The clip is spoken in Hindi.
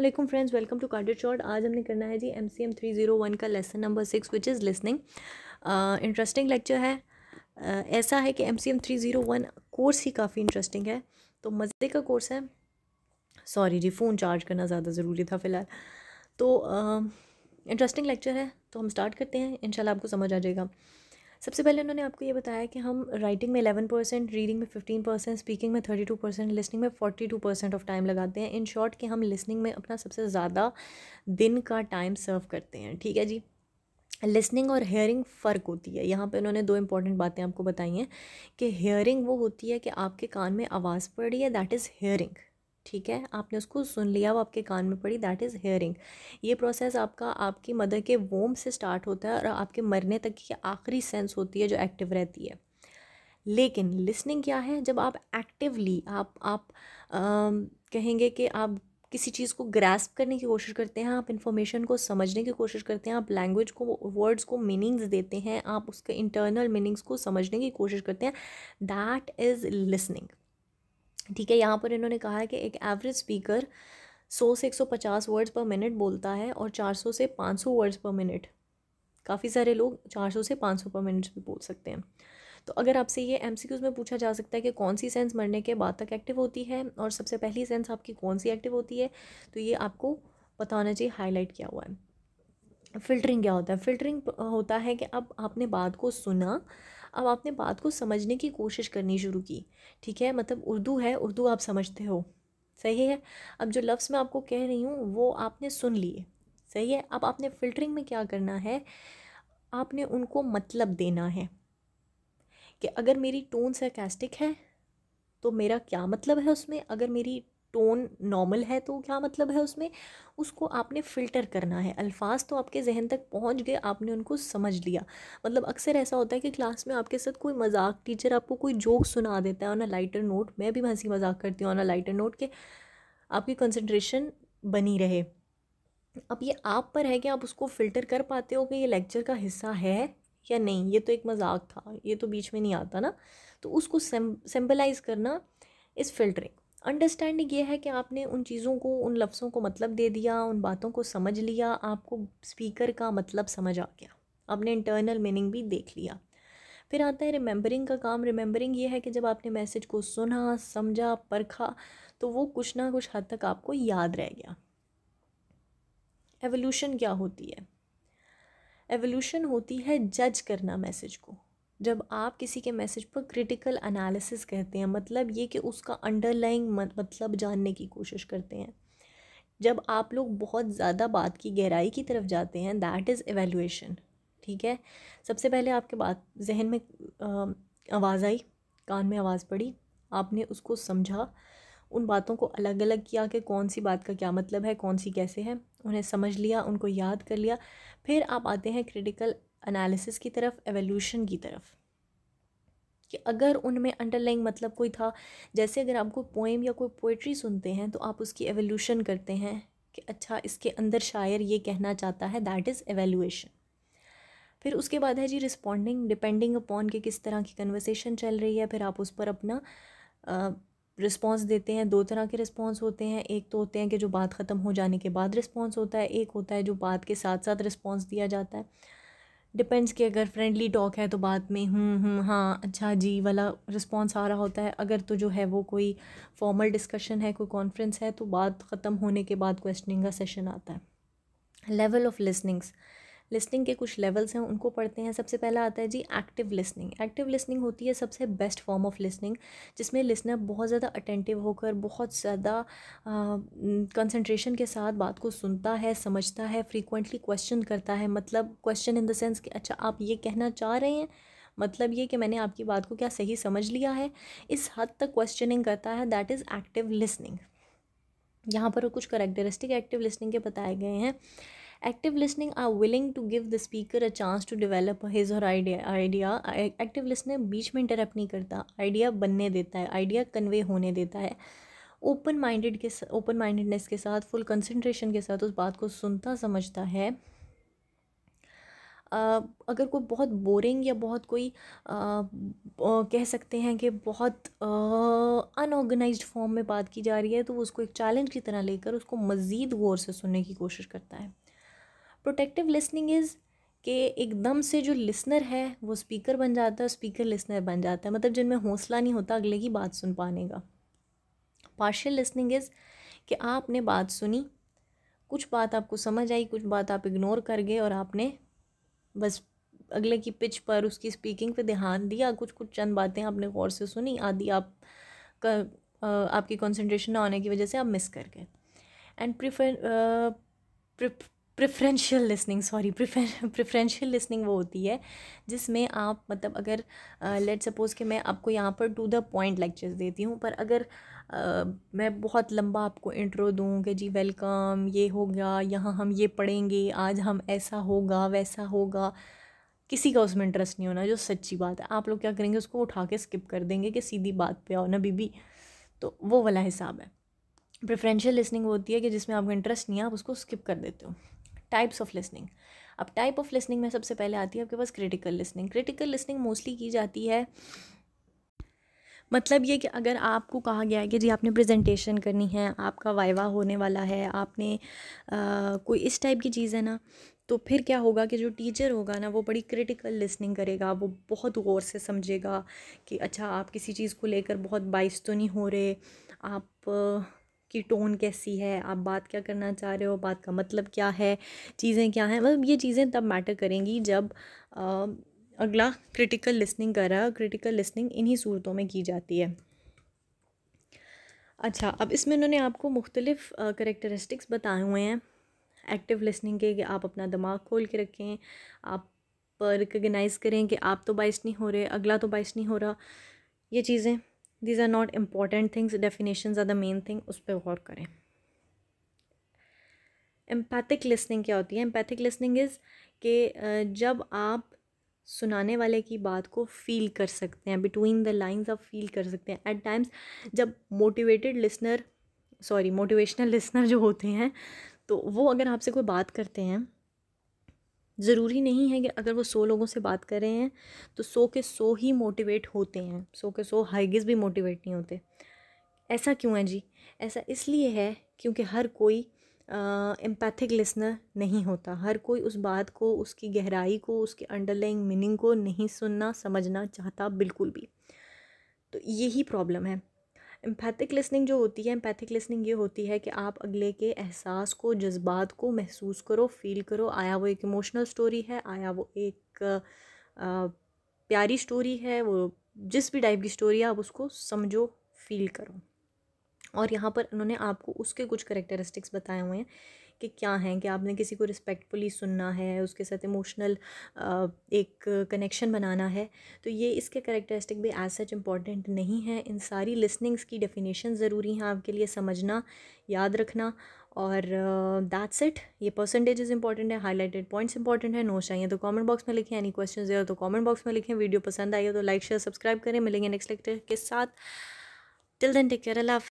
वालेकुम friends welcome to carder short आज हमने करना है G M C M three zero one का lesson number six which is listening interesting lecture है uh, ऐसा है कि M C M three zero one course ही काफ़ी इंटरेस्टिंग है तो मज़े का कोर्स है सॉरी जी फ़ोन चार्ज करना ज़्यादा ज़रूरी था फ़िलहाल तो इंटरेस्टिंग uh, लेक्चर है तो हम स्टार्ट करते हैं इन आपको समझ आ जाएगा सबसे पहले उन्होंने आपको ये बताया कि हम राइटिंग में एलेवन परसेंट रीडिंग में फिफ्टीन परसेंट स्पीकिंग में थर्टी टू परसेंट लिसनिंग में forty two percent of time लगाते हैं इन शॉर्ट कि हम लिसनिंग में अपना सबसे ज़्यादा दिन का टाइम सर्व करते हैं ठीक है जी लिसनिंग और हेयरिंग फ़र्क होती है यहाँ पे उन्होंने दो इंपॉर्टेंट बातें आपको बताई हैं कि हेयरिंग वो होती है कि आपके कान में आवाज़ पड़ रही है दैट इज़ हेयरिंग ठीक है आपने उसको सुन लिया वो आपके कान में पड़ी दैट इज़ हेयरिंग ये प्रोसेस आपका आपकी मदर के वोम से स्टार्ट होता है और आपके मरने तक की आखिरी सेंस होती है जो एक्टिव रहती है लेकिन लिसनिंग क्या है जब आप एक्टिवली आप आप आ, कहेंगे कि आप किसी चीज़ को ग्रैस्प करने की कोशिश करते हैं आप इन्फॉर्मेशन को समझने की कोशिश करते हैं आप लैंग्वेज को वर्ड्स को मीनिंग्स देते हैं आप उसके इंटरनल मीनिंग्स को समझने की कोशिश करते हैं दैट इज़ लिसनिंग ठीक है यहाँ पर इन्होंने कहा है कि एक एवरेज स्पीकर 100 से 150 वर्ड्स पर मिनट बोलता है और 400 से 500 वर्ड्स पर मिनट काफ़ी सारे लोग 400 से 500 पर मिनट भी बोल सकते हैं तो अगर आपसे ये एम में पूछा जा सकता है कि कौन सी सेंस मरने के बाद तक एक्टिव होती है और सबसे पहली सेंस आपकी कौन सी एक्टिव होती है तो ये आपको पता होना चाहिए हाईलाइट किया हुआ है फ़िल्टरिंग क्या होता है फ़िल्टरिंग होता है कि अब आपने बात को सुना अब आपने बात को समझने की कोशिश करनी शुरू की ठीक है मतलब उर्दू है उर्दू आप समझते हो सही है अब जो लफ्ज़ मैं आपको कह रही हूँ वो आपने सुन लिए सही है अब आपने फ़िल्टरिंग में क्या करना है आपने उनको मतलब देना है कि अगर मेरी टोन सरकेस्टिक है तो मेरा क्या मतलब है उसमें अगर मेरी टोन नॉर्मल है तो क्या मतलब है उसमें उसको आपने फ़िल्टर करना है अल्फाज तो आपके जहन तक पहुंच गए आपने उनको समझ लिया मतलब अक्सर ऐसा होता है कि क्लास में आपके साथ कोई मजाक टीचर आपको कोई जोक सुना देता है ऑन अ लाइटर नोट मैं भी हंसी मजाक करती हूँ ऑन अ लाइटर नोट के आपकी कंसनट्रेशन बनी रहे अब ये आप पर है कि आप उसको फ़िल्टर कर पाते हो कि ये लेक्चर का हिस्सा है या नहीं ये तो एक मजाक था ये तो बीच में नहीं आता ना तो उसको सिम्बलाइज़ करना इज़ फिल्टरिंग अंडरस्टैंडिंग ये है कि आपने उन चीज़ों को उन लफ्ज़ों को मतलब दे दिया उन बातों को समझ लिया आपको स्पीकर का मतलब समझ आ गया आपने इंटरनल मीनिंग भी देख लिया फिर आता है रिमेंबरिंग का काम रिमेंबरिंग ये है कि जब आपने मैसेज को सुना समझा परखा तो वो कुछ ना कुछ हद तक आपको याद रह गया एवोल्यूशन क्या होती है एवोल्यूशन होती है जज करना मैसेज को जब आप किसी के मैसेज पर क्रिटिकल एनालिसिस कहते हैं मतलब ये कि उसका अंडरलाइंग मतलब जानने की कोशिश करते हैं जब आप लोग बहुत ज़्यादा बात की गहराई की तरफ जाते हैं दैट इज़ एवेलुएशन ठीक है सबसे पहले आपके बात जहन में आवाज़ आई कान में आवाज़ पड़ी आपने उसको समझा उन बातों को अलग अलग किया कि कौन सी बात का क्या मतलब है कौन सी कैसे है उन्हें समझ लिया उनको याद कर लिया फिर आप आते हैं क्रिटिकल एनालिसिस की तरफ एवोल्यूशन की तरफ कि अगर उनमें अंडरलाइंग मतलब कोई था जैसे अगर आप कोई पोएम या कोई पोइट्री सुनते हैं तो आप उसकी एवोल्यूशन करते हैं कि अच्छा इसके अंदर शायर ये कहना चाहता है दैट इज़ एवेल्यूएशन फिर उसके बाद है जी रिस्पॉन्डिंग डिपेंडिंग अपॉन कि किस तरह की कन्वर्सेशन चल रही है फिर आप उस पर अपना रिस्पॉन्स देते हैं दो तरह के रिस्पॉन्स होते हैं एक तो होते हैं कि जो बात ख़त्म हो जाने के बाद रिस्पॉन्स होता है एक होता है जो बात के साथ साथ रिस्पॉन्स दिया जाता है डिपेंड्स कि अगर फ्रेंडली टॉक है तो बाद में हूँ हम्म, हम्म, हाँ अच्छा जी वाला रिस्पॉन्स आ रहा होता है अगर तो जो है वो कोई फॉर्मल डिस्कशन है कोई कॉन्फ्रेंस है तो बात ख़त्म होने के बाद क्वेश्चनिंग का सेशन आता है लेवल ऑफ़ लिसनिंग्स लिसनिंग के कुछ लेवल्स हैं उनको पढ़ते हैं सबसे पहला आता है जी एक्टिव लिसनिंग एक्टिव लिसनिंग होती है सबसे बेस्ट फॉर्म ऑफ लिसनिंग जिसमें लिसनर बहुत ज़्यादा अटेंटिव होकर बहुत ज़्यादा कंसनट्रेशन के साथ बात को सुनता है समझता है फ्रीकुंटली क्वेश्चन करता है मतलब क्वेश्चन इन द सेंस कि अच्छा आप ये कहना चाह रहे हैं मतलब ये कि मैंने आपकी बात को क्या सही समझ लिया है इस हद तक क्वेश्चनिंग करता है दैट इज़ एक्टिव लिसनिंग यहाँ पर कुछ करेक्टरिस्टिक एक्टिव लिसनिंग के बताए गए हैं active listening are willing to give the speaker a chance to develop his or idea idea active listener बीच में इंटरप्ट नहीं करता आइडिया बनने देता है आइडिया कन्वे होने देता है ओपन माइंडेड के ओपन माइंडेडनेस के साथ फुल कंसंट्रेशन के साथ उस बात को सुनता समझता है Uh, अगर कोई बहुत बोरिंग या बहुत कोई uh, uh, कह सकते हैं कि बहुत अनऑर्गेनाइज्ड फॉर्म में बात की जा रही है तो वो उसको एक चैलेंज की तरह लेकर उसको मज़ीद गौर से सुनने की कोशिश करता है प्रोटेक्टिव लिसनिंग इज़ कि एकदम से जो लिसनर है वो स्पीकर बन जाता है स्पीकर लिसनर बन जाता है मतलब जिनमें हौसला नहीं होता अगले की बात सुन पाने का पार्शियल लिसनिंग इज़ कि आपने बात सुनी कुछ बात आपको समझ आई कुछ बात आप इग्नोर कर गए और आपने बस अगले की पिच पर उसकी स्पीकिंग पे ध्यान दिया कुछ कुछ चंद बातें आपने गौर से सुनी आदि आप का आपकी कंसंट्रेशन ना होने की वजह से आप मिस कर गए and prefer preferential listening sorry preferential listening वो होती है जिसमें आप मतलब अगर लेट सपोज़ कि मैं आपको यहाँ पर टू द पॉइंट लेक्चर्स देती हूँ पर अगर Uh, मैं बहुत लंबा आपको इंट्रो दूँ कि जी वेलकम ये हो गया यहाँ हम ये पढ़ेंगे आज हम ऐसा होगा वैसा होगा किसी का उसमें इंटरेस्ट नहीं होना जो सच्ची बात है आप लोग क्या करेंगे उसको उठा के स्किप कर देंगे कि सीधी बात पे आओ ना बीबी तो वो वाला हिसाब है प्रेफरेंशियल लिसनिंग होती है कि जिसमें आपका इंटरेस्ट नहीं है आप उसको स्किप कर देते हो टाइप्स ऑफ लिसनिंग अब टाइप ऑफ लिसनिंग में सबसे पहले आती है आपके पास critical listening critical listening mostly की जाती है मतलब ये कि अगर आपको कहा गया है कि जी आपने प्रेजेंटेशन करनी है आपका वाइवा होने वाला है आपने आ, कोई इस टाइप की चीज़ है ना तो फिर क्या होगा कि जो टीचर होगा ना वो बड़ी क्रिटिकल लिसनिंग करेगा वो बहुत गौर से समझेगा कि अच्छा आप किसी चीज़ को लेकर बहुत बाइस तो नहीं हो रहे आप आपकी टोन कैसी है आप बात क्या करना चाह रहे हो बात का मतलब क्या है चीज़ें क्या हैं मतलब ये चीज़ें तब मैटर करेंगी जब आ, अगला क्रिटिकल लिसनिंग कर रहा है क्रिटिकल लिसनिंग इन्हीं सूरतों में की जाती है अच्छा अब इसमें उन्होंने आपको मुख्तलिफ़ करेक्टरिस्टिक्स बताए हुए हैं एक्टिव लिसनिंग के कि आप अपना दिमाग खोल के रखें आप रिकगनाइज़ करें कि आप तो बाइस नहीं हो रहे अगला तो बाइस नहीं हो रहा ये चीज़ें these are not important things definition are the main thing उस पर गौर करें एम्पैथिक लिसनिंग क्या होती है एम्पैथिक लिसनिंग इज़ के जब आप सुनाने वाले की बात को फील कर सकते हैं बिटवीन द लाइन्स आप फील कर सकते हैं एट टाइम्स जब motivated listener sorry motivational listener जो होते हैं तो वो अगर आपसे कोई बात करते हैं ज़रूरी नहीं है कि अगर वो सौ लोगों से बात कर रहे हैं तो सौ के सौ ही मोटिवेट होते हैं सौ के सौ हाइगिस भी मोटिवेट नहीं होते ऐसा क्यों है जी ऐसा इसलिए है क्योंकि हर कोई एम्पैथिक लिसनर नहीं होता हर कोई उस बात को उसकी गहराई को उसके अंडरलाइंग मीनिंग को नहीं सुनना समझना चाहता बिल्कुल भी तो यही प्रॉब्लम है एम्पैथिक लिसनिंग जो होती है एम्पैथिक लिसनिंग ये होती है कि आप अगले के एहसास को जज्बात को महसूस करो फील करो आया वो एक इमोशनल स्टोरी है आया वो एक आ, प्यारी स्टोरी है वो जिस भी टाइप की स्टोरी है आप उसको समझो फील करो और यहाँ पर उन्होंने आपको उसके कुछ करेक्टरिस्टिक्स बताए हुए हैं के क्या हैं कि आपने किसी को रिस्पेक्टफुली सुनना है उसके साथ इमोशनल एक कनेक्शन बनाना है तो ये इसके करेक्टरिस्टिक भी एज सच इम्पॉर्टेंट नहीं है इन सारी लिसनिंग्स की डेफिनेशन ज़रूरी हैं आपके लिए समझना याद रखना और दैट्स uh, इट ये परसेंटेजेस इंपॉर्टेंट है हाईलाइटेड पॉइंट्स इंपॉर्टेंट है नोट चाहिए तो कमेंट बॉक्स में लिखें एनी क्वेश्चन है तो कमेंट बॉक्स में लिखें वीडियो पसंद आई हो तो लाइक शेयर सब्सक्राइब करें मिलेंगे नेक्स्ट लेक्चर के साथ टिल देन टेक केयर अल्लाह